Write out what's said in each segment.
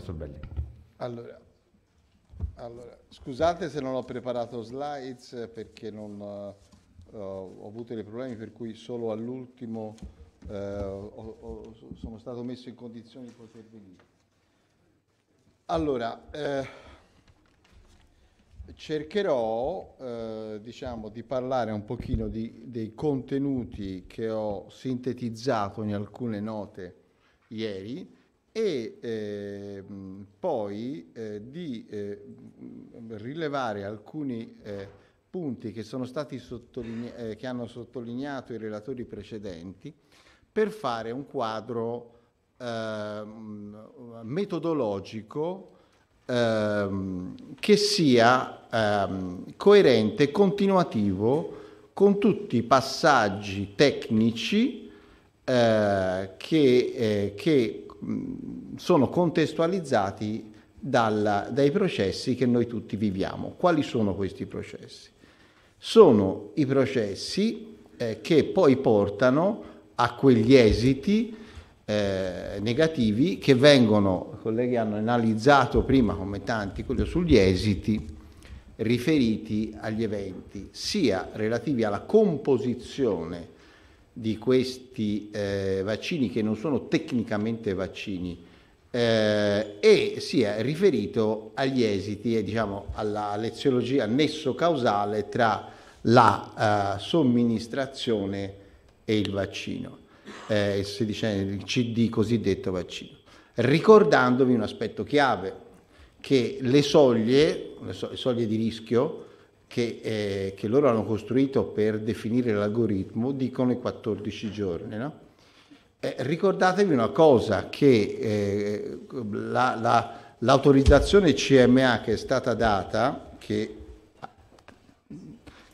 professor Belli. Allora, allora, scusate se non ho preparato slides perché non, uh, ho avuto dei problemi per cui solo all'ultimo uh, ho, ho, sono stato messo in condizione di poter venire. Allora, eh, cercherò eh, diciamo, di parlare un pochino di, dei contenuti che ho sintetizzato in alcune note ieri e eh, poi eh, di eh, rilevare alcuni eh, punti che, sottoline- eh, che, hanno sottolineato i relatori precedenti per fare un quadro ehm, metodologico ehm, che sia ehm, coerente e continuativo con tutti i passaggi tecnici eh, che, che sono contestualizzati dalla, dai processi che noi tutti viviamo. Quali sono questi processi? Sono i processi eh, che poi portano a quegli esiti eh, negativi che vengono, i colleghi hanno analizzato prima come tanti, quello sugli esiti riferiti agli eventi, sia relativi alla composizione di questi eh, vaccini che non sono tecnicamente vaccini eh, e si è riferito agli esiti e diciamo all'eziologia, al nesso causale tra la eh, somministrazione e il vaccino, eh, il, sedicenne, il CD cosiddetto vaccino. Ricordandovi un aspetto chiave, che le soglie, le soglie di rischio, che, eh, che, loro hanno costruito per definire l'algoritmo dicono i 14 giorni. No? Eh, ricordatevi una cosa, che eh, la, la, l'autorizzazione CMA che è stata data, che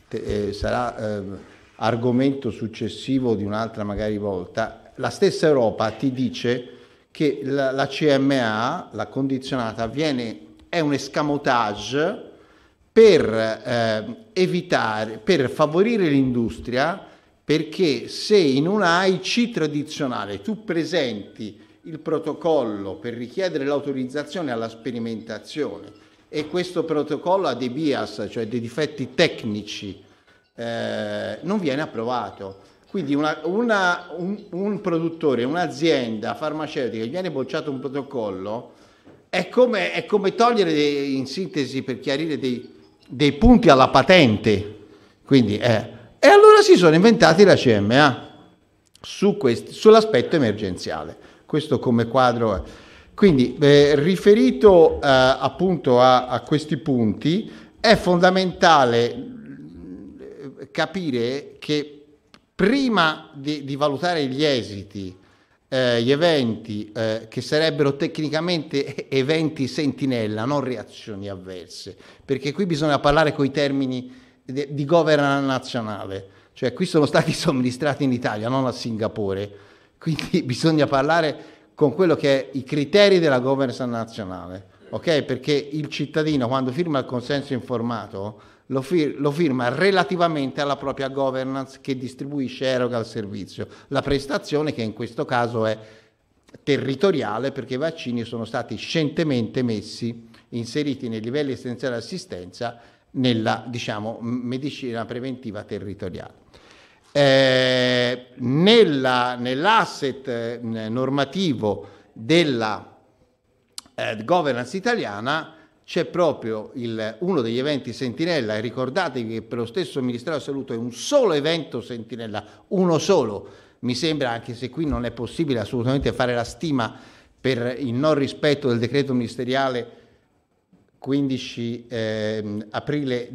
te, eh, sarà ehm, argomento successivo di un'altra magari volta, la stessa Europa ti dice che la, la CMA, la condizionata, viene, è un escamotage per, eh, evitare, per favorire l'industria, perché se in un AIC tradizionale tu presenti il protocollo per richiedere l'autorizzazione alla sperimentazione e questo protocollo ha dei bias, cioè dei difetti tecnici, eh, non viene approvato. Quindi una, una, un, un, produttore, un'azienda farmaceutica che viene bocciato un protocollo è come, è come togliere dei, in sintesi per chiarire dei, dei punti alla patente, quindi, eh, e allora si sono inventati la CMA su questi, sull'aspetto emergenziale. Questo come quadro. Quindi, eh, riferito eh, appunto a, a questi punti, è fondamentale eh, capire che prima di, di, valutare gli esiti eh, gli eventi eh, che sarebbero tecnicamente eventi sentinella, non reazioni avverse, perché qui bisogna parlare con i termini di, di governance nazionale, cioè qui sono stati somministrati in Italia, non a Singapore, quindi bisogna parlare con quello che è i criteri della governance nazionale, ok? Perché il cittadino quando firma il consenso informato lo, fir- lo, firma relativamente alla propria governance che distribuisce eroga il servizio. La prestazione che in questo caso è territoriale perché i vaccini sono stati scientemente messi, inseriti nei livelli essenziali di assistenza nella diciamo, medicina preventiva territoriale. Eh, nella, nell'asset eh, normativo della eh, governance italiana c'è proprio il, uno degli eventi sentinella e ricordatevi che per lo stesso Ministero della Salute è un solo evento sentinella, uno solo. Mi sembra, anche se qui non è possibile assolutamente fare la stima per il non rispetto del decreto ministeriale 15 ehm, ehm, eh, aprile eh,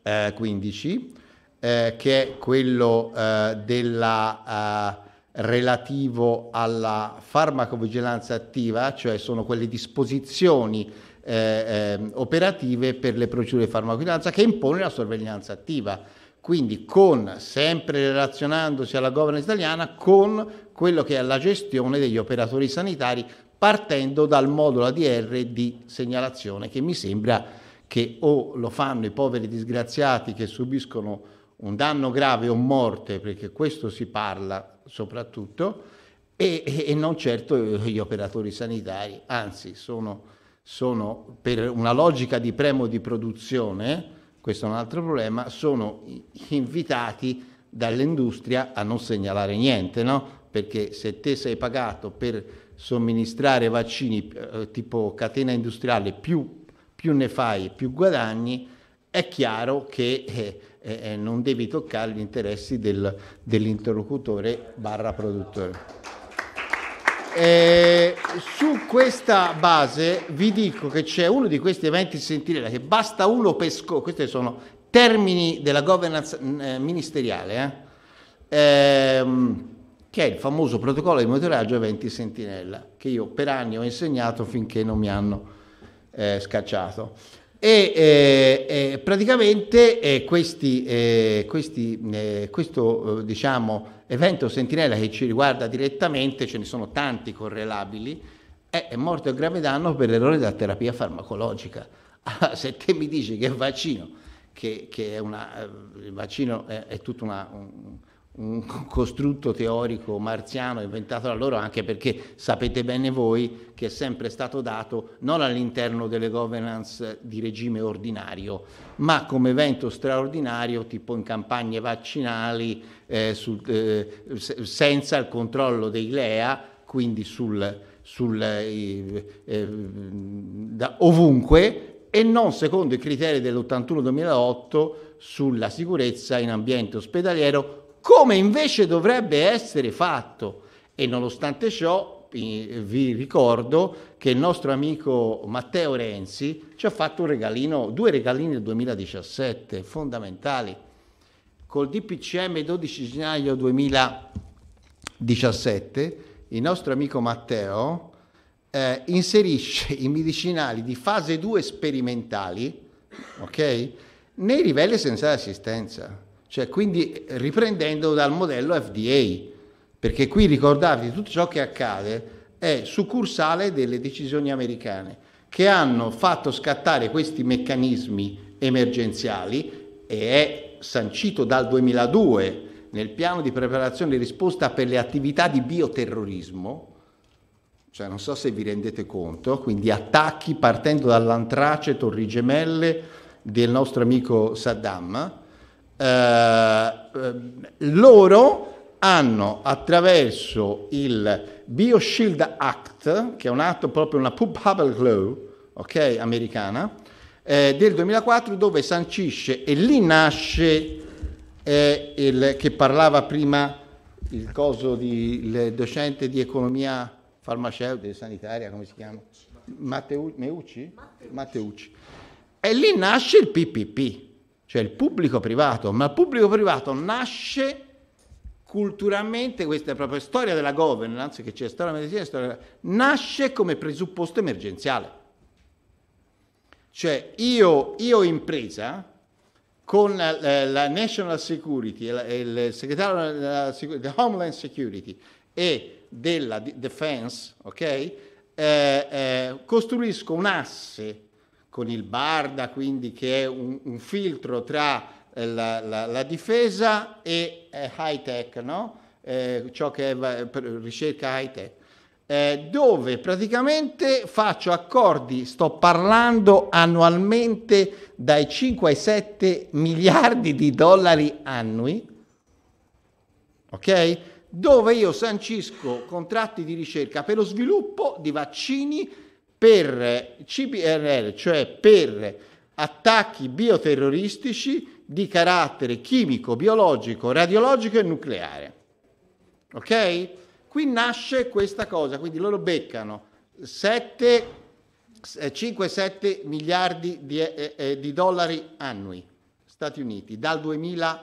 2015, eh, che è quello eh, della eh, relativo alla farmacovigilanza attiva, cioè sono quelle disposizioni eh, eh, operative per le procedure di farmacovigilanza che impone la sorveglianza attiva. Quindi con, sempre relazionandosi alla governance italiana, con quello che è la gestione degli operatori sanitari, partendo dal modulo ADR di segnalazione, che mi sembra che o lo fanno i poveri disgraziati che subiscono un danno grave o morte, perché questo si parla soprattutto, e, e, non certo gli operatori sanitari, anzi sono, sono, per una logica di premo di produzione, questo è un altro problema, sono invitati dall'industria a non segnalare niente, no? perché se te sei pagato per somministrare vaccini eh, tipo catena industriale, più, più, ne fai, più guadagni, è chiaro che... Eh, eh, non devi toccare gli interessi del, dell'interlocutore barra produttore. Eh, su questa base vi dico che c'è uno di questi eventi sentinella che basta uno per scoprire, questi sono termini della governance eh, ministeriale, eh. ehm, che è il famoso protocollo di monitoraggio eventi sentinella, che io per anni ho insegnato finché non mi hanno eh, scacciato e eh, eh, praticamente eh, questi, eh, questi, eh, questo eh, diciamo, evento sentinella che ci riguarda direttamente, ce ne sono tanti correlabili, è, è morto a grave danno per l'errore della terapia farmacologica. Ah, se te mi dici che il vaccino, che, che una, il vaccino è, è tutta una... Un, un costrutto teorico marziano inventato da loro anche perché sapete bene voi che è sempre stato dato non all'interno delle governance di regime ordinario ma come evento straordinario tipo in campagne vaccinali eh, sul, eh, senza il controllo dei LEA quindi sul, sul, eh, eh, da ovunque e non secondo i criteri dell'81-2008 sulla sicurezza in ambiente ospedaliero come invece dovrebbe essere fatto. E nonostante ciò, vi ricordo che il nostro amico Matteo Renzi ci ha fatto un regalino, due regalini del 2017 fondamentali. Col DPCM 12 gennaio 2017, il nostro amico Matteo eh, inserisce i medicinali di fase 2 sperimentali, ok? Nei livelli senza assistenza. Cioè, quindi riprendendo dal modello FDA, perché qui ricordarvi tutto ciò che accade è succursale delle decisioni americane che hanno fatto scattare questi meccanismi emergenziali e è sancito dal 2002 nel piano di preparazione e risposta per le attività di bioterrorismo, cioè non so se vi rendete conto, quindi attacchi partendo dall'antrace Torri Gemelle del nostro amico Saddam, eh, ehm, loro hanno attraverso il BioShield Act, che è un atto proprio una public law okay, americana, eh, del 2004 dove sancisce e lì nasce eh, il che parlava prima il coso di il docente di economia farmaceutica e sanitaria, come si chiama? Matteucci? Matteucci. Matteucci. E lì nasce il PPP, cioè il pubblico privato, ma il pubblico privato nasce culturalmente, questa è proprio storia della governance, che c'è storia della medicina, storia, nasce come presupposto emergenziale. Cioè io, io impresa, con la, eh, la National Security, la, il segretario della Security, Homeland Security e della Defense, ok? Eh, eh, costruisco un asse con il Barda, quindi che è un, un filtro tra eh, la, la, la, difesa e eh, high tech, no? eh, ciò che è ricerca high tech, eh, dove praticamente faccio accordi, sto parlando annualmente dai 5 ai 7 miliardi di dollari annui, ok? Dove io sancisco contratti di ricerca per lo sviluppo di vaccini per CBRL, cioè per attacchi bioterroristici di carattere chimico, biologico, radiologico e nucleare. Ok? Qui nasce questa cosa, quindi loro beccano 5-7 eh, miliardi di, eh, eh, eh, di, dollari annui, Stati Uniti, dal 2002,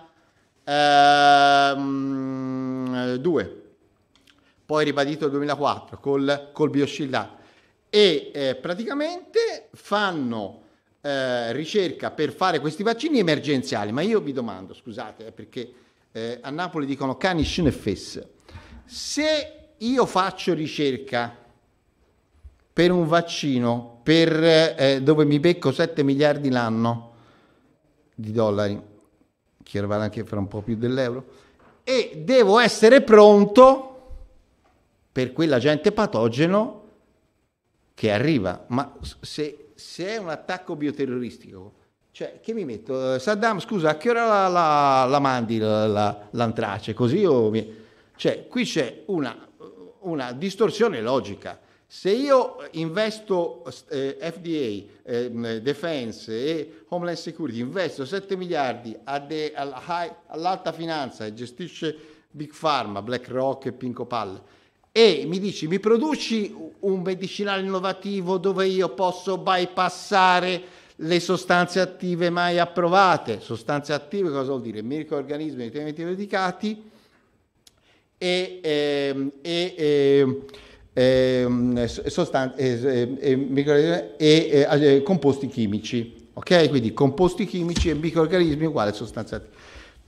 ehm, poi ribadito nel 2004 col, col bioscildato e eh, praticamente fanno eh, ricerca per fare questi vaccini emergenziali. Ma io vi domando, scusate, eh, perché eh, a Napoli dicono cani scuneffes, se io faccio ricerca per un vaccino per, eh, eh, dove mi becco 7 miliardi l'anno di dollari, che vale anche fra un po' più dell'euro, e devo essere pronto per quell'agente patogeno che arriva, ma se, se è un attacco bioterroristico, cioè che mi metto? Eh, Saddam, scusa, a che ora la, la, la mandi la, l'antrace? Così o mi... Cioè, qui c'è una, una distorsione logica. Se io investo eh, FDA, eh, Defense e Homeland Security, investo 7 miliardi de, all'alta finanza e gestisce Big Pharma, BlackRock e Pinco Palle, e mi dici mi produci un medicinale innovativo dove io posso bypassare le sostanze attive mai approvate. Sostanze attive cosa vuol dire? Microorganismi altrimenti medicati ehm, ehm, ehm, e, e, e, e sostanze, composti chimici. Ok? Quindi composti chimici e microorganismi uguale sostanze attive.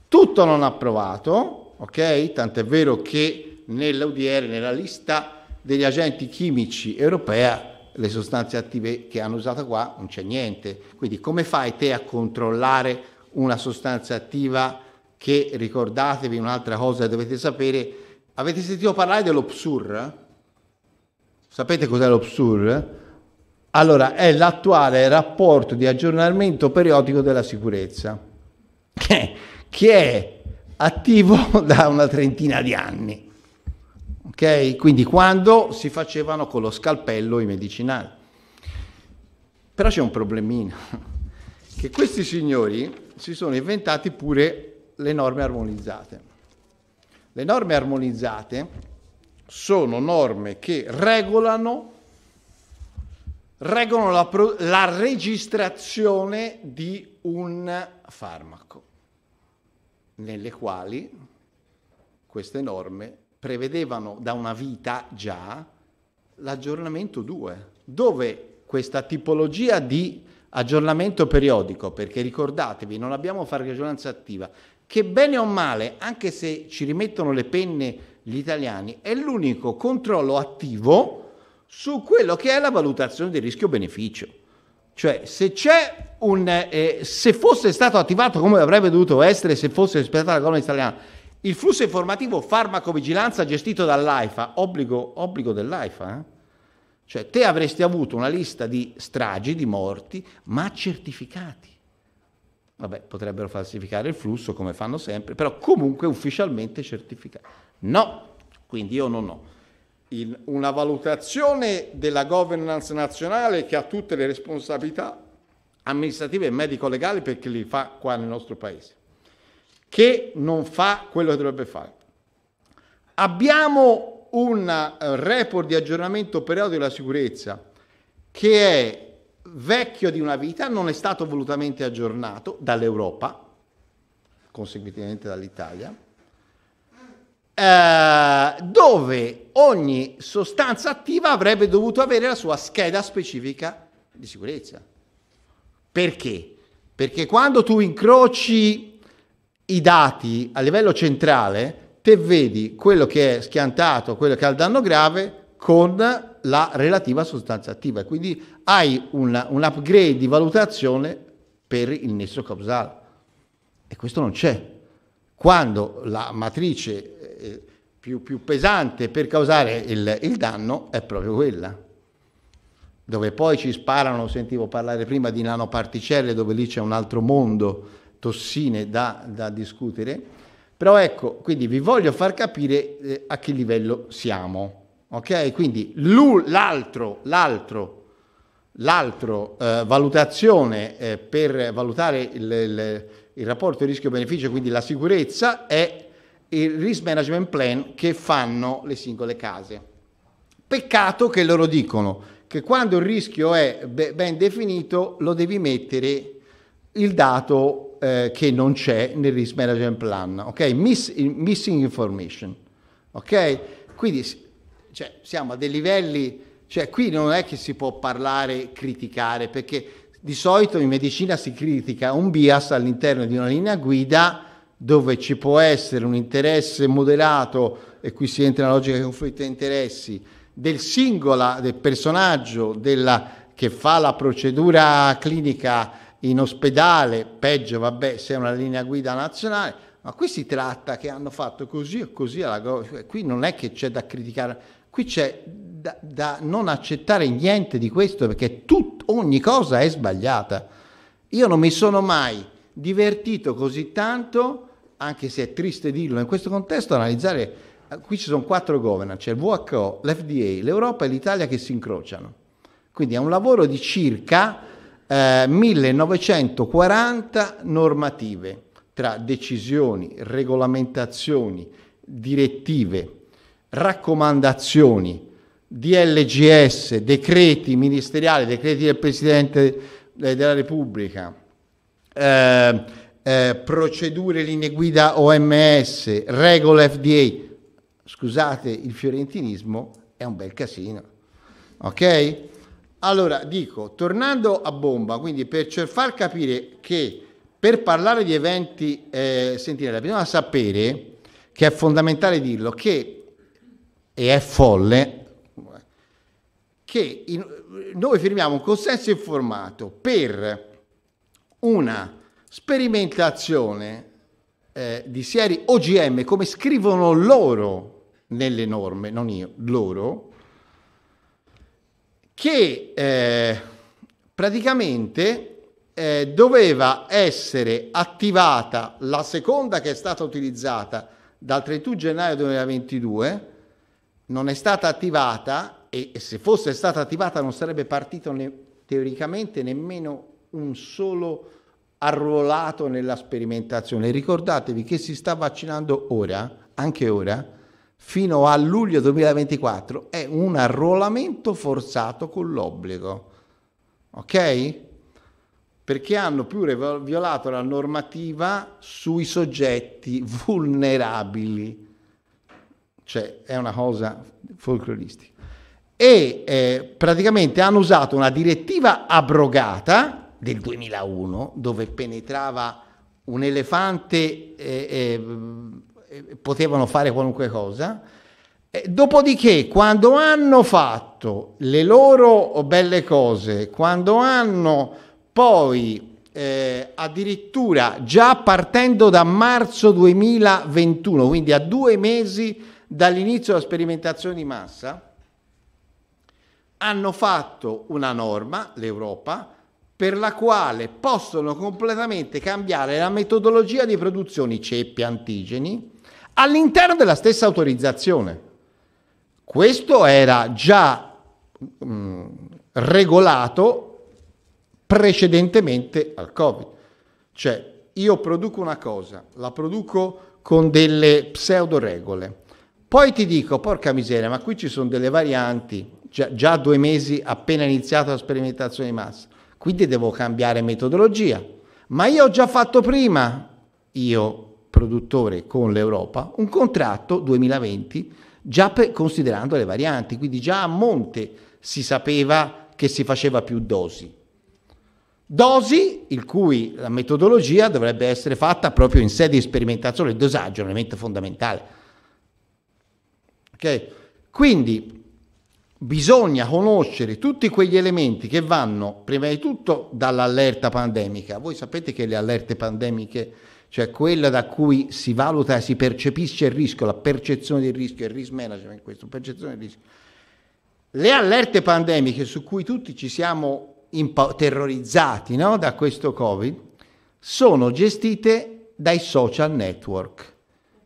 Tutto non approvato, ok? Tant'è vero che nell'UDR, nella lista degli agenti chimici europea, le sostanze attive che hanno usato qua non c'è niente. Quindi come fai te a controllare una sostanza attiva che, ricordatevi un'altra cosa dovete sapere, avete sentito parlare dell'Opsur? Sapete cos'è l'Opsur? Allora, è l'attuale rapporto di aggiornamento periodico della sicurezza, che è attivo da una trentina di anni. Okay? Quindi quando si facevano con lo scalpello i medicinali. Però c'è un problemino, che questi signori si sono inventati pure le norme armonizzate. Le norme armonizzate sono norme che regolano, regolano la, pro, la registrazione di un farmaco, nelle quali queste norme prevedevano da una vita già l'aggiornamento 2, dove questa tipologia di aggiornamento periodico, perché ricordatevi, non abbiamo farmacovigilanza attiva, che bene o male, anche se ci rimettono le penne gli italiani, è l'unico controllo attivo su quello che è la valutazione del rischio-beneficio. Cioè, se, un, eh, se fosse stato attivato come avrebbe dovuto essere se fosse rispettata la colonna italiana, il flusso informativo farmacovigilanza gestito dall'AIFA, obbligo, obbligo dell'AIFA, eh? cioè te avresti avuto una lista di stragi, di morti, ma certificati. Vabbè, potrebbero falsificare il flusso come fanno sempre, però comunque ufficialmente certificati. No, quindi io non ho. In una valutazione della governance nazionale che ha tutte le responsabilità amministrative e medico-legali perché li fa qua nel nostro paese che non fa quello che dovrebbe fare. Abbiamo un eh, report di aggiornamento periodico della sicurezza che è vecchio di una vita, non è stato volutamente aggiornato dall'Europa, conseguentemente dall'Italia, eh, dove ogni sostanza attiva avrebbe dovuto avere la sua scheda specifica di sicurezza. Perché? Perché quando tu incroci i dati a livello centrale, te vedi quello che è schiantato, quello che ha il danno grave con la relativa sostanza attiva e quindi hai una, un upgrade di valutazione per il nesso causale e questo non c'è. Quando la matrice eh, più, più, pesante per causare il, il danno è proprio quella dove poi ci sparano, sentivo parlare prima di nanoparticelle, dove lì c'è un altro mondo tossine da, da discutere, però ecco, quindi vi voglio far capire eh, a che livello siamo. Ok? Quindi l'altro, l'altro, l'altro eh, valutazione eh, per valutare il, il, il rapporto rischio-beneficio, quindi la sicurezza, è il risk management plan che fanno le singole case. Peccato che loro dicono che quando il rischio è ben definito lo devi mettere il dato eh, che non c'è nel risk management plan, ok? Miss, missing information, ok? Quindi cioè, siamo a dei livelli, cioè qui non è che si può parlare, criticare, perché di solito in medicina si critica un bias all'interno di una linea guida dove ci può essere un interesse moderato, e qui si entra nella logica di conflitto di interessi, del singolo, del personaggio della, che fa la procedura clinica in ospedale, peggio vabbè se è una linea guida nazionale, ma qui si tratta che hanno fatto così o così, alla, qui non è che c'è da criticare, qui c'è da, da non accettare niente di questo perché tut, ogni cosa è sbagliata. Io non mi sono mai divertito così tanto, anche se è triste dirlo, in questo contesto analizzare, eh, qui ci sono quattro governance, il WHO, l'FDA, l'Europa e l'Italia che si incrociano. Quindi è un lavoro di circa eh, 1940 normative tra decisioni, regolamentazioni, direttive, raccomandazioni, DLGS, decreti ministeriali, decreti del Presidente della Repubblica, eh, eh, procedure linee guida OMS, regole FDA. Scusate il fiorentinismo, è un bel casino. Ok? Allora, dico, tornando a bomba, quindi per far capire che per parlare di eventi eh, sentinella bisogna sapere, che è fondamentale dirlo, che, e è folle, che in, noi firmiamo un consenso informato per una sperimentazione eh, di serie OGM, come scrivono loro nelle norme, non io, loro, che eh, praticamente eh, doveva essere attivata la seconda che è stata utilizzata dal 31 gennaio 2022, non è stata attivata e, e se fosse stata attivata non sarebbe partito ne, teoricamente nemmeno un solo arruolato nella sperimentazione. Ricordatevi che si sta vaccinando ora, anche ora, fino a luglio 2024 è un arruolamento forzato con l'obbligo. Ok? Perché hanno pure violato la normativa sui soggetti vulnerabili. Cioè, è una cosa folcloristica. E eh, praticamente hanno usato una direttiva abrogata del 2001 dove penetrava un elefante eh, eh, potevano fare qualunque cosa. Dopodiché, quando hanno fatto le loro belle cose, quando hanno poi eh, addirittura già partendo da marzo 2021, quindi a due mesi dall'inizio della sperimentazione di massa, hanno fatto una norma, l'Europa, per la quale possono completamente cambiare la metodologia di produzione ceppi antigeni all'interno della stessa autorizzazione. Questo era già mh, mm, regolato precedentemente al Covid. Cioè, io produco una cosa, la produco con delle pseudo regole. Poi ti dico, porca miseria, ma qui ci sono delle varianti, già, già due mesi appena iniziata la sperimentazione di massa, quindi devo cambiare metodologia. Ma io ho già fatto prima, io produttore con l'Europa, un contratto 2020 già per, considerando le varianti, quindi già a monte si sapeva che si faceva più dosi. Dosi il cui la metodologia dovrebbe essere fatta proprio in sede di sperimentazione, il dosaggio è un elemento fondamentale. Okay? Quindi bisogna conoscere tutti quegli elementi che vanno prima di tutto dall'allerta pandemica. Voi sapete che le allerte pandemiche cioè quella da cui si valuta, si percepisce il rischio, la percezione del rischio, il risk management, questo, percezione del rischio. Le allerte pandemiche su cui tutti ci siamo impa- terrorizzati no? da questo Covid sono gestite dai social network.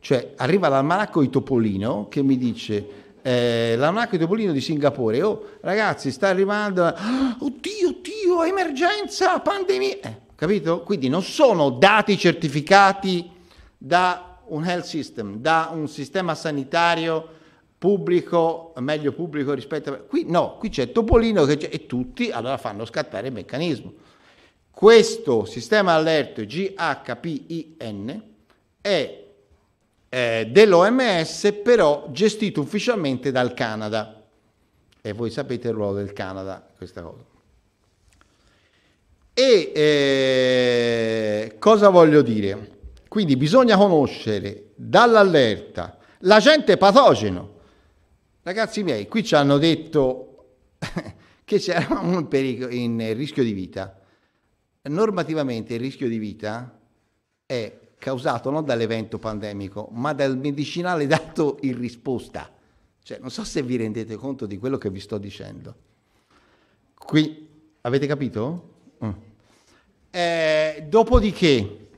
Cioè arriva l'almanacco di Topolino che mi dice eh, l'almanacco di Topolino di Singapore, oh ragazzi sta arrivando, oh, oddio, oddio, emergenza, pandemia. Eh capito? Quindi non sono dati certificati da un health system, da un sistema sanitario pubblico, meglio pubblico rispetto a... Qui no, qui c'è Topolino c'è, e tutti allora fanno scattare il meccanismo. Questo sistema allerto GHPIN è eh, dell'OMS però gestito ufficialmente dal Canada e voi sapete il ruolo del Canada questa cosa. E eh, cosa voglio dire? Quindi bisogna conoscere dall'allerta l'agente patogeno. Ragazzi miei, qui ci hanno detto che c'era un pericolo in rischio di vita. Normativamente il rischio di vita è causato non dall'evento pandemico, ma dal medicinale dato in risposta. Cioè, non so se vi rendete conto di quello che vi sto dicendo. Qui avete capito? Mm. Eh, dopodiché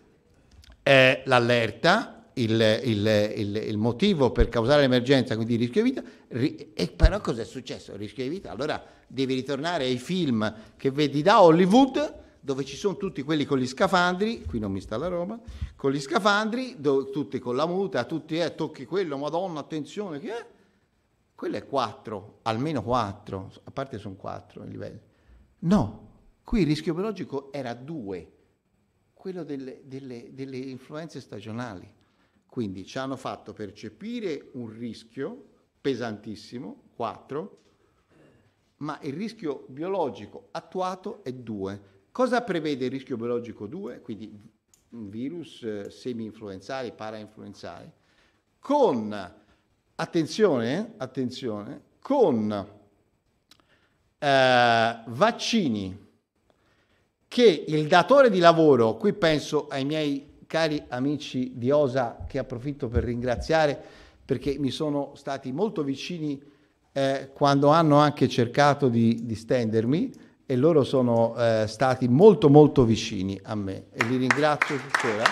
eh, l'allerta, il, il, il, il, motivo per causare l'emergenza, quindi il rischio di vita, ri- e però cos'è successo? Il rischio di vita, allora devi ritornare ai film che vedi da Hollywood dove ci sono tutti quelli con gli scafandri, qui non mi sta la roba, con gli scafandri, do, tutti con la muta, tutti eh, tocchi quello, madonna, attenzione, che è? Quello è 4, almeno 4, a parte sono 4 i livelli. No, Qui il rischio biologico era due, quello delle, delle, delle influenze stagionali. Quindi ci hanno fatto percepire un rischio pesantissimo, 4, ma il rischio biologico attuato è 2. Cosa prevede il rischio biologico 2? Quindi virus eh, semi-influenzale, para-influenzale, con, attenzione, eh, attenzione, con eh, vaccini che il datore di lavoro, qui penso ai miei cari amici di Osa che approfitto per ringraziare perché mi sono stati molto vicini eh, quando hanno anche cercato di, di stendermi e loro sono eh, stati molto molto vicini a me e li ringrazio tuttora.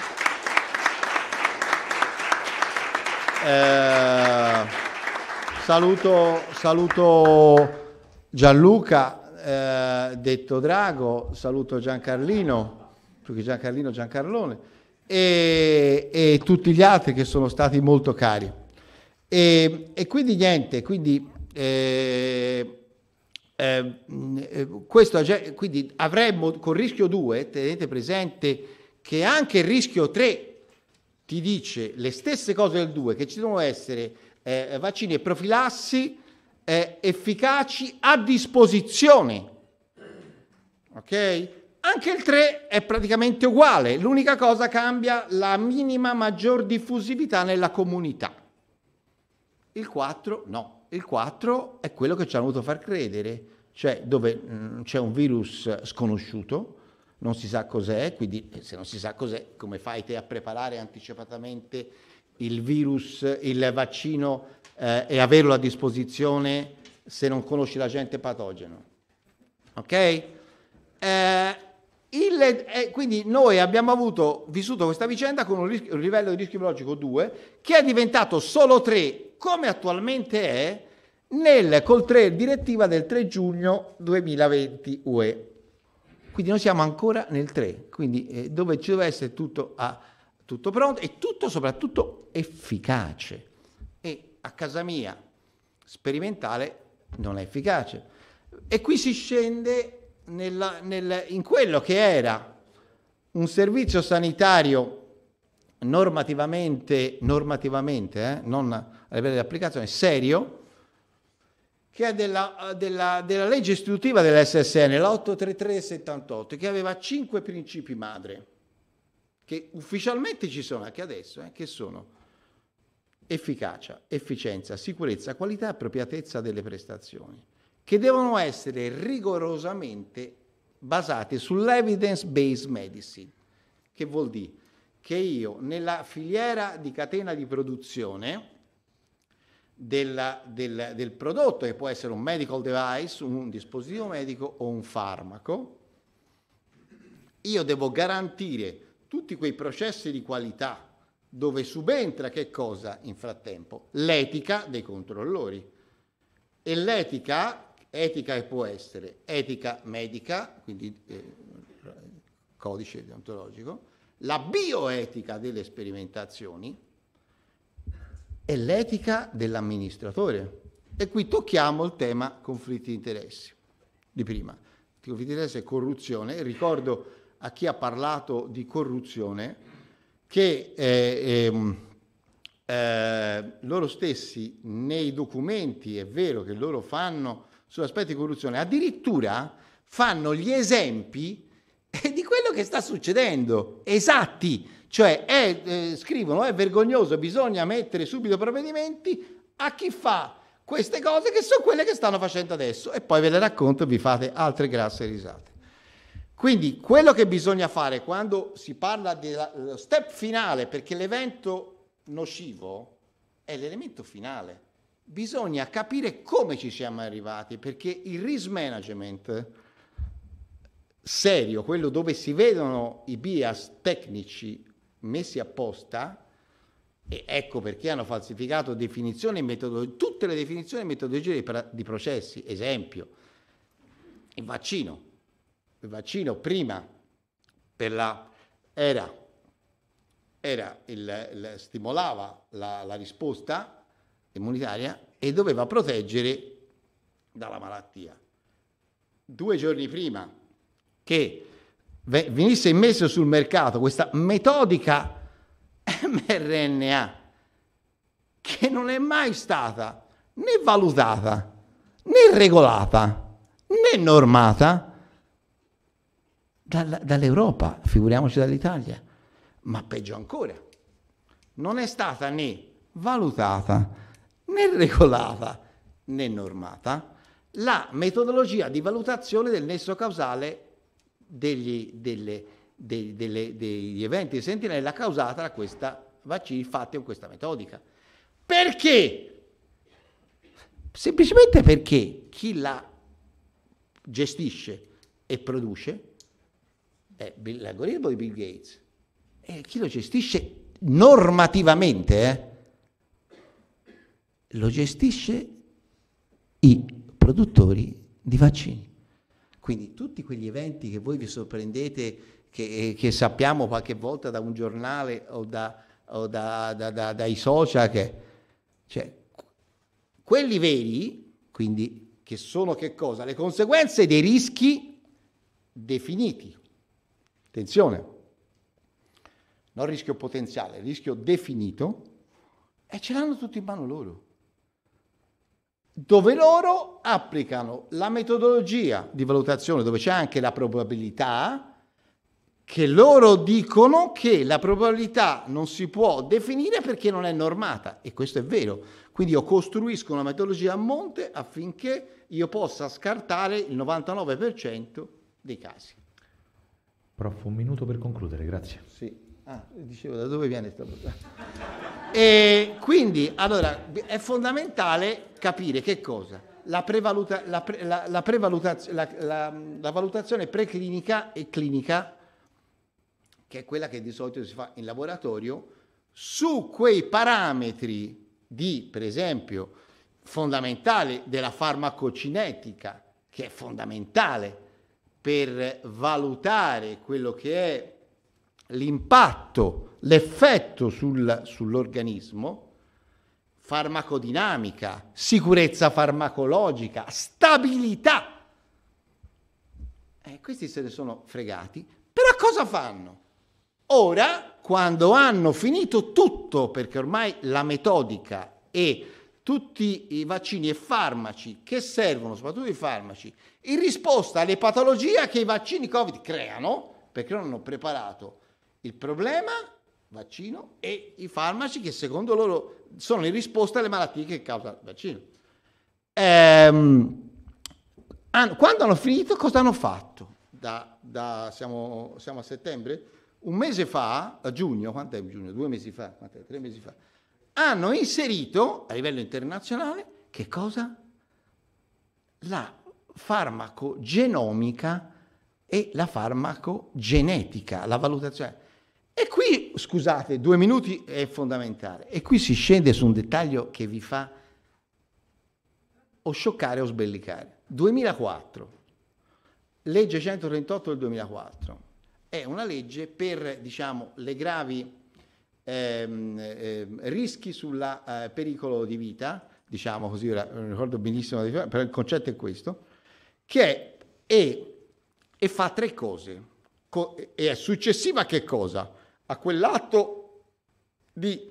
Eh, saluto, saluto Gianluca, eh, detto Drago, saluto Giancarlino, più che Giancarlino Giancarlone, e, e, tutti gli altri che sono stati molto cari. E, e quindi niente, quindi, eh, eh, mm, questo, quindi avremmo con rischio 2, tenete presente che anche il rischio 3 ti dice le stesse cose del 2, che ci devono essere eh, vaccini e profilassi, eh, efficaci a disposizione. Ok? Anche il 3 è praticamente uguale, l'unica cosa cambia la minima maggior diffusività nella comunità. Il 4 no, il 4 è quello che ci hanno voluto far credere, cioè dove mh, mm, c'è un virus sconosciuto, non si sa cos'è, quindi eh, se non si sa cos'è come fai te a preparare anticipatamente il virus, il vaccino eh, e averlo a disposizione se non conosci l'agente patogeno. Ok? Eh, il, eh, quindi noi abbiamo avuto, vissuto questa vicenda con un, rischio, un livello di rischio biologico 2 che è diventato solo 3 come attualmente è nel col 3 direttiva del 3 giugno 2020 UE. Quindi noi siamo ancora nel 3, quindi eh, dove ci deve essere tutto, a, ah, tutto pronto e tutto soprattutto efficace. E a casa mia sperimentale non è efficace. E qui si scende nella, nel, in quello che era un servizio sanitario normativamente, normativamente eh, non a livello di applicazione, serio, che è della, della, della legge istitutiva dell'SSN, la 83378, che aveva cinque principi madre, che ufficialmente ci sono anche adesso, eh, che sono efficacia, efficienza, sicurezza, qualità e appropriatezza delle prestazioni, che devono essere rigorosamente basate sull'evidence-based medicine, che vuol dire che io nella filiera di catena di produzione della, del, del prodotto, che può essere un medical device, un dispositivo medico o un farmaco, io devo garantire tutti quei processi di qualità dove subentra che cosa in frattempo? L'etica dei controllori. E l'etica, etica che può essere etica medica, quindi eh, codice deontologico, la bioetica delle sperimentazioni e l'etica dell'amministratore. E qui tocchiamo il tema conflitti di interessi di prima. Conflitti di interessi e corruzione. Ricordo a chi ha parlato di corruzione che eh, ehm, eh, loro stessi nei documenti, è vero che loro fanno sull'aspetto di corruzione, addirittura fanno gli esempi eh, di quello che sta succedendo, esatti, cioè è, eh, scrivono è vergognoso, bisogna mettere subito provvedimenti a chi fa queste cose che sono quelle che stanno facendo adesso e poi ve le racconto e vi fate altre grasse risate. Quindi quello che bisogna fare quando si parla dello step finale, perché l'evento nocivo è l'elemento finale, bisogna capire come ci siamo arrivati, perché il risk management serio, quello dove si vedono i bias tecnici messi apposta, e ecco perché hanno falsificato definizioni e metodologie, tutte le definizioni e metodologie di processi, esempio, il vaccino il vaccino prima per la era, era il, il, stimolava la, la risposta immunitaria e doveva proteggere dalla malattia. Due giorni prima che venisse immesso sul mercato questa metodica mRNA che non è mai stata né valutata né regolata né normata dall'Europa, figuriamoci dall'Italia, ma peggio ancora, non è stata né valutata né regolata né normata la metodologia di valutazione del nesso causale degli, delle, dei, delle, degli eventi di sentinella causata da questa vaccina fatti con questa metodica. Perché? Semplicemente perché chi la gestisce e produce è l'algoritmo di Bill Gates. E chi lo gestisce normativamente eh, lo gestisce i produttori di vaccini. Quindi tutti quegli eventi che voi vi sorprendete, che, eh, che sappiamo qualche volta da un giornale o, da, o da, da, dai social, che, cioè, quelli veri, quindi che sono che cosa? Le conseguenze dei rischi definiti Attenzione, non rischio potenziale, rischio definito, e ce l'hanno tutti in mano loro. Dove loro applicano la metodologia di valutazione, dove c'è anche la probabilità, che loro dicono che la probabilità non si può definire perché non è normata e questo è vero. Quindi io costruisco una metodologia a monte affinché io possa scartare il 99% dei casi. Prof, un minuto per concludere, grazie. Sì. Ah, dicevo, da dove viene questa puntata? E quindi, allora, è fondamentale capire che cosa? La, prevaluta, la, pre, la, la, prevalutaz- la valutazione preclinica e clinica, che è quella che di solito si fa in laboratorio, su quei parametri di, per esempio, fondamentale della farmacocinetica, che è fondamentale per valutare quello che è l'impatto, l'effetto sul, sull'organismo, farmacodinamica, sicurezza farmacologica, stabilità. Eh, questi se ne sono fregati, però cosa fanno? Ora, quando hanno finito tutto, perché ormai la metodica e tutti i vaccini e farmaci che servono, soprattutto i farmaci, in risposta alle patologie che i vaccini Covid creano, perché non hanno preparato il problema, vaccino, e i farmaci che secondo loro sono in risposta alle malattie che causa il vaccino. Ehm, quando hanno finito, cosa hanno fatto? Da, da, siamo, siamo, a settembre? Un mese fa, a giugno, quant'è giugno? Due mesi fa, tre mesi fa hanno inserito a livello internazionale che cosa? La farmacogenomica e la farmacogenetica, la valutazione. E qui, scusate, due minuti è fondamentale. E qui si scende su un dettaglio che vi fa o scioccare o sbellicare. 2004, legge 138 del 2004, è una legge per diciamo, le gravi ehm, ehm, rischi sul eh, pericolo di vita, diciamo così, ora non ricordo benissimo, però il concetto è questo, che è, è, e fa tre cose, Co- e è successiva a che cosa? A quell'atto di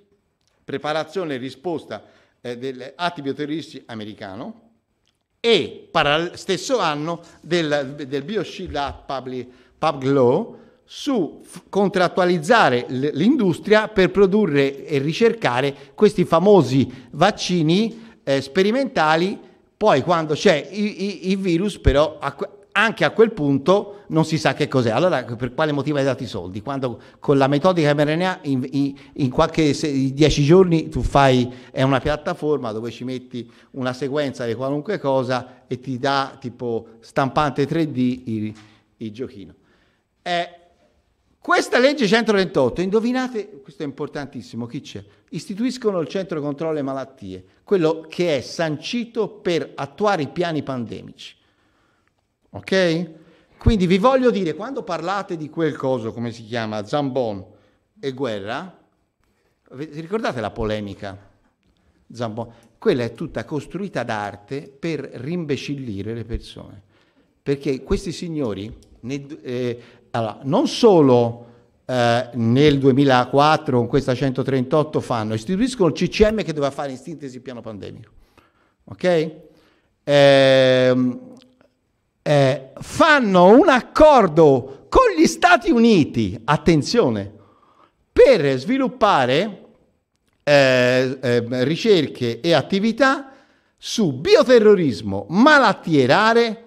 preparazione e risposta eh, atti bioterroristici americano, e para- stesso anno del, del Bioshield Public, Public Law su contrattualizzare l'industria per produrre e ricercare questi famosi vaccini eh, sperimentali, poi quando c'è il virus però a, anche a quel punto non si sa che cos'è. Allora per quale motivo hai dato i soldi? Quando con la metodica mRNA in, in, in qualche se, dieci giorni tu fai, è una piattaforma dove ci metti una sequenza di qualunque cosa e ti dà tipo stampante 3D il, il giochino. È, questa legge 128, indovinate, questo è importantissimo, chi c'è? Istituiscono il centro controllo e malattie, quello che è sancito per attuare i piani pandemici. Ok? Quindi vi voglio dire, quando parlate di quel coso, come si chiama, Zambon e guerra, vi ricordate la polemica? Zambon, quella è tutta costruita d'arte per rimbecillire le persone. Perché questi signori, ne, eh, allora, non solo eh, nel 2004 con questa 138 fanno, istituiscono il CCM che doveva fare in sintesi il piano pandemico. Ok? Eh, eh, fanno un accordo con gli Stati Uniti, attenzione, per sviluppare eh, ehm, ricerche e attività su bioterrorismo, malattie rare,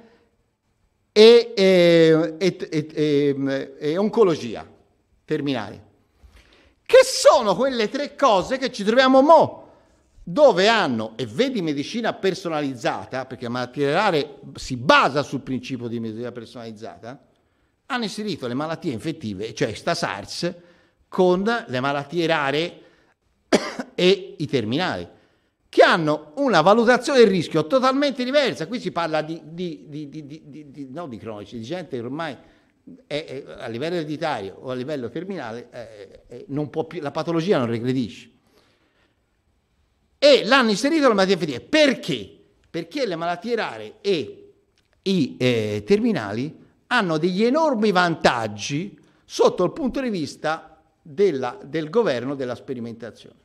e, e, e, e oncologia terminale, che sono quelle tre cose che ci troviamo mo' dove hanno, e vedi medicina personalizzata, perché la malattia rare si basa sul principio di medicina personalizzata, hanno inserito le malattie infettive, cioè sta SARS, con le malattie rare e i terminali che hanno una valutazione del rischio totalmente diversa. Qui si parla di, di, di, no, di cronici, di gente che ormai è, è, a livello ereditario o a livello terminale è, più, la patologia non regredisce. E l'hanno inserito le malattia infettiva. Perché? Perché le malattie rare e i eh, terminali hanno degli enormi vantaggi sotto il punto di vista della, del governo della sperimentazione.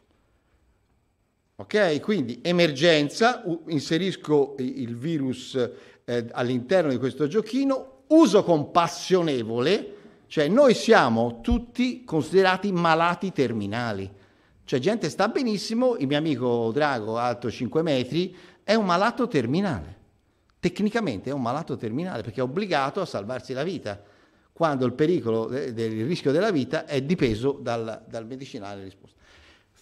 Ok? Quindi emergenza, inserisco il virus eh, all'interno di questo giochino, uso compassionevole, cioè noi siamo tutti considerati malati terminali. Cioè gente sta benissimo, il mio amico Drago, alto 5 metri, è un malato terminale. Tecnicamente è un malato terminale perché è obbligato a salvarsi la vita, quando il pericolo, il eh, rischio della vita è dipeso dal, dal medicinale risposto.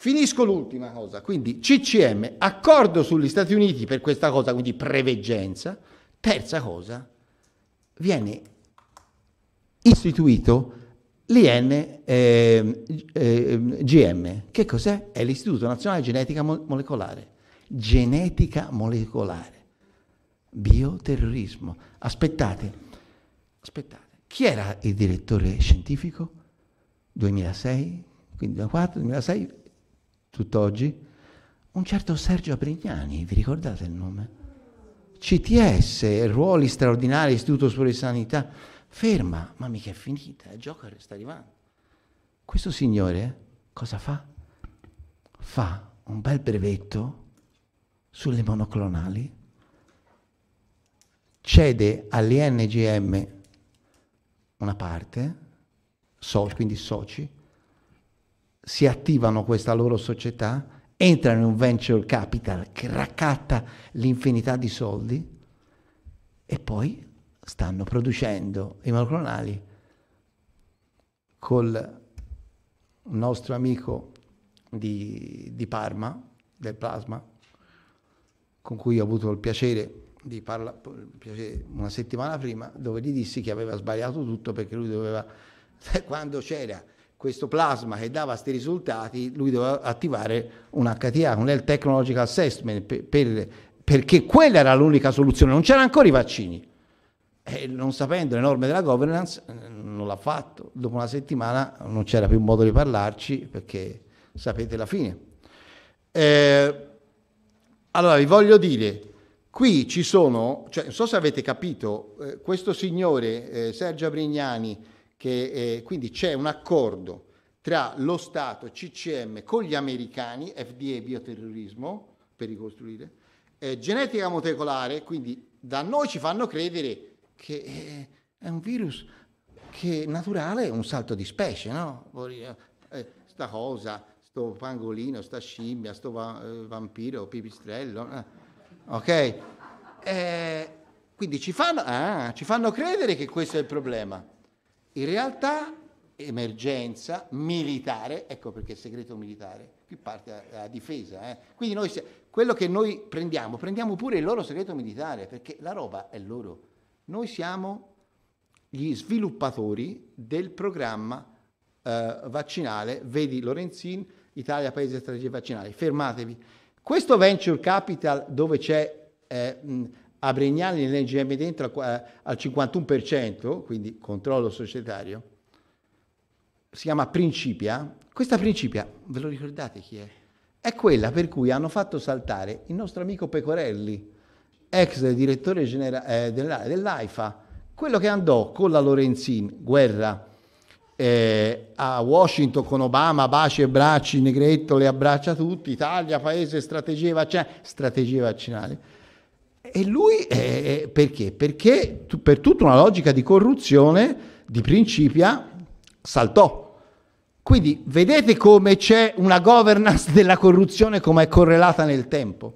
Finisco l'ultima cosa, quindi CCM, accordo sugli Stati Uniti per questa cosa, quindi preveggenza. Terza cosa, viene istituito l'INGM. Ehm, eh, eh, che cos'è? È l'Istituto Nazionale di Genetica Molecolare. Genetica molecolare. Bioterrorismo. Aspettate, aspettate. Chi era il direttore scientifico? 2006, quindi 2004, 2006? tutt'oggi, un certo Sergio Abrignani, vi ricordate il nome? CTS, ruoli straordinari, Istituto di Sanità, ferma, ma mica è finita, il gioco sta arrivando. Questo signore cosa fa? Fa un bel brevetto sulle monoclonali, cede all'INGM una parte, so, quindi soci, si attivano questa loro società, entrano in un venture capital che raccatta l'infinità di soldi e poi stanno producendo i monoclonali col nostro amico di, di Parma, del plasma, con cui ho avuto il piacere di parlare una settimana prima, dove gli dissi che aveva sbagliato tutto perché lui doveva, quando c'era questo plasma che dava questi risultati, lui doveva attivare un HTA, un Health Technological Assessment, per, per, perché quella era l'unica soluzione, non c'erano ancora i vaccini. E non sapendo le norme della governance, non l'ha fatto. Dopo una settimana non c'era più modo di parlarci perché sapete la fine. Eh, allora vi voglio dire, qui ci sono, cioè, non so se avete capito, eh, questo signore eh, Sergio Brignani, che, eh, quindi c'è un accordo tra lo Stato, CCM, con gli americani, FDA bioterrorismo, per ricostruire, eh, genetica molecolare, quindi da noi ci fanno credere che eh, è un virus che naturale è un salto di specie, no? Eh, eh, sta cosa, sto pangolino, sta scimmia, sto va- eh, vampiro, pipistrello, eh, ok? quindi ci fanno, ah, ci fanno credere che questo è il problema. In realtà emergenza militare, ecco perché è segreto militare, qui parte la, difesa. Eh. Quindi noi, quello che noi prendiamo, prendiamo pure il loro segreto militare, perché la roba è loro. Noi siamo gli sviluppatori del programma eh, vaccinale, vedi Lorenzin, Italia paese strategia vaccinale, fermatevi. Questo venture capital dove c'è... Eh, mh, a Brignani l'NGM dentro al 51%, quindi controllo societario, si chiama Principia. Questa Principia, ve lo ricordate chi è? È quella per cui hanno fatto saltare il nostro amico Pecorelli, ex direttore generale eh, dell'AIFA, quello che andò con la Lorenzin, guerra, eh, a Washington con Obama, baci e bracci, Negretto le abbraccia tutti, Italia, paese, strategie, vaccina, strategie vaccinali e lui è, eh, eh, perché? Perché per tutta una logica di corruzione di principia saltò. Quindi vedete come c'è una governance della corruzione come è correlata nel tempo.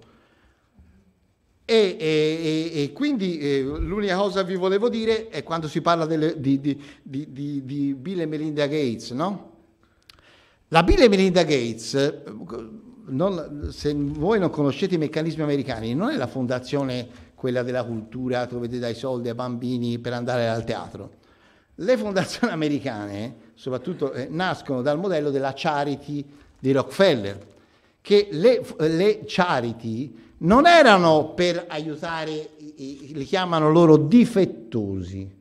E, e, e, e quindi eh, l'unica cosa vi volevo dire è quando si parla delle, di, di, di, di Bill e Melinda Gates, no? La Bill e Melinda Gates eh, non, se voi non conoscete i meccanismi americani, non è la fondazione quella della cultura dove dai soldi ai bambini per andare al teatro. Le fondazioni americane, soprattutto, eh, nascono dal modello della charity di Rockefeller, che le, le charity non erano per aiutare, li chiamano loro difettosi,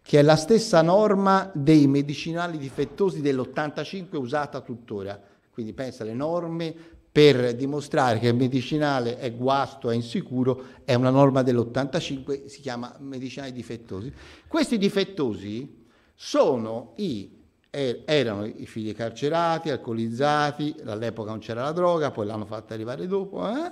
che è la stessa norma dei medicinali difettosi dell'85 usata tuttora quindi pensa alle norme per dimostrare che il medicinale è guasto, è insicuro, è una norma dell'85, si chiama medicinali difettosi. Questi difettosi sono i eh, erano i figli carcerati, alcolizzati, all'epoca non c'era la droga, poi l'hanno fatta arrivare dopo, eh?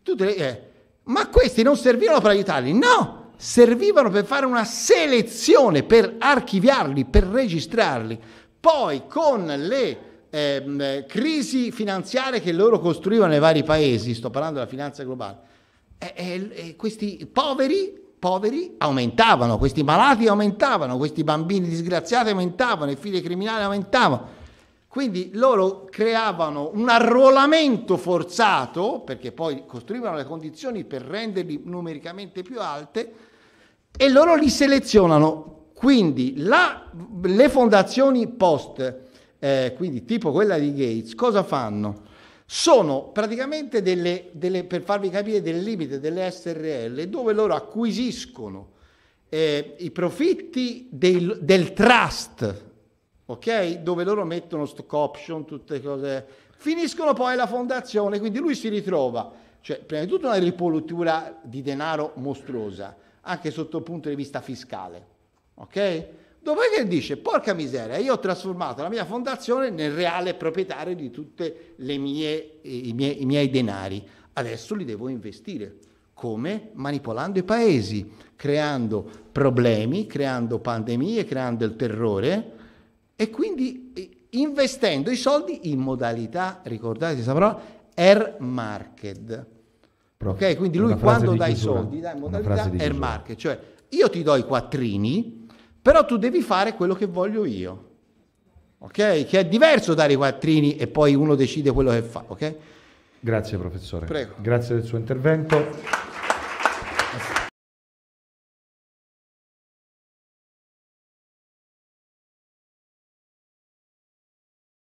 le, eh. ma questi non servivano per aiutarli, no, servivano per fare una selezione, per archiviarli, per registrarli, poi con le ehm, crisi finanziarie che loro costruivano nei vari paesi, sto parlando della finanza globale, e, e, e questi poveri poveri aumentavano, questi malati aumentavano, questi bambini disgraziati aumentavano, i figli criminali aumentavano. Quindi loro creavano un arruolamento forzato, perché poi costruivano le condizioni per renderli numericamente più alte, e loro li selezionano. Quindi la, le fondazioni post eh, quindi tipo quella di Gates, cosa fanno? Sono praticamente delle, delle per farvi capire, del limite delle SRL dove loro acquisiscono eh, i profitti del, del trust, ok? Dove loro mettono stock option, tutte cose, finiscono poi la fondazione, quindi lui si ritrova, cioè prima di tutto una ripolutura di denaro mostruosa, anche sotto il punto di vista fiscale, ok? Dopodiché dice, porca miseria, io ho trasformato la mia fondazione nel reale proprietario di tutti i, miei denari. Adesso li devo investire. Come? Manipolando i paesi, creando problemi, creando pandemie, creando il terrore e quindi eh, investendo i soldi in modalità, ricordate questa parola, air market. ok, quindi lui quando dà i soldi dà in modalità air market, cioè io ti do i quattrini, però tu devi fare quello che voglio io. Ok? Che è diverso dare i quattrini e poi uno decide quello che fa, ok? Grazie professore. Prego. Grazie del suo intervento.